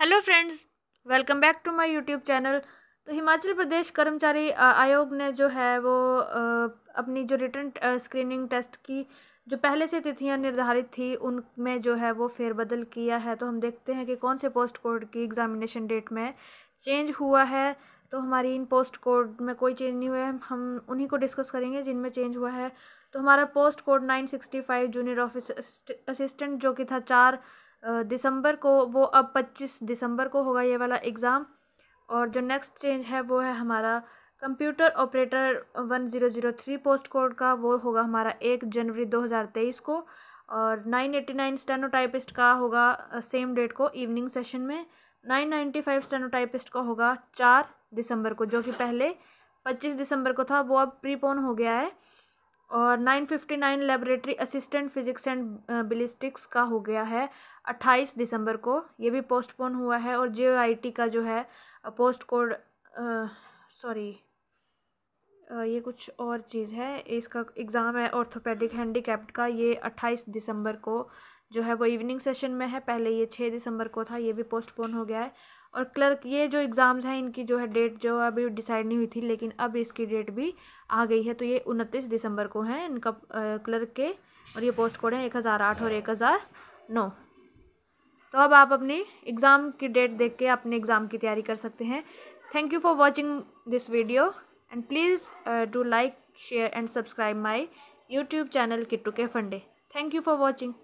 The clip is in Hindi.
hello friends welcome back to my YouTube channel तो हिमाचल प्रदेश कर्मचारी आयोग ने जो है वो अपनी जो रिटर्न स्क्रीनिंग टेस्ट की जो पहले से तिथियां निर्धारित थी उनमें जो है वो फेरबदल किया है तो हम देखते हैं कि कौन से पोस्ट कोड की एग्ज़ामिनेशन डेट में चेंज हुआ है तो हमारी इन पोस्ट कोड में कोई चेंज नहीं हुआ है हम उन्हीं को डिस्कस करेंगे जिनमें चेंज हुआ है तो हमारा post code nine sixty five junior office assistant जो कि था चार दिसंबर को वो अब पच्चीस दिसंबर को होगा ये वाला एग्ज़ाम और जो नेक्स्ट चेंज है वो है हमारा computer operator one zero zero three post code का वो होगा हमारा एक जनवरी दो हज़ार तेईस को और नाइन एटी नाइन स्टेनोटाइपिस्ट का होगा सेम डेट को इवनिंग सेशन में नाइन नाइन्टी फाइव स्टेनोटाइपिस्ट का होगा चार दिसंबर को जो कि पहले पच्चीस दिसंबर को था वो अब प्रीपोन हो गया है और 959 laboratory assistant physics and ballistics का हो गया है 28 दिसंबर को ये भी पोस्टपोन हुआ है और जे का जो है पोस्ट कोड सॉरी ये कुछ और चीज़ है इसका एग्ज़ाम है ऑर्थोपेडिक हैंडी का ये अट्ठाईस दिसंबर को जो है वो इवनिंग सेशन में है पहले ये छः दिसंबर को था ये भी पोस्टपोन हो गया है और क्लर्क ये जो एग्ज़ाम्स हैं इनकी जो है डेट जो है अभी डिसाइड नहीं हुई थी लेकिन अब इसकी डेट भी आ गई है तो ये उनतीस दिसंबर को है इनका क्लर्क के और ये पोस्ट कोड है एक हज़ार आठ और एक हज़ार नौ तो अब आप अपनी एग्ज़ाम की डेट देख के अपने एग्ज़ाम की तैयारी कर सकते हैं thank you for watching this video and please uh, do like share and subscribe my youtube channel Kituke funde thank you for watching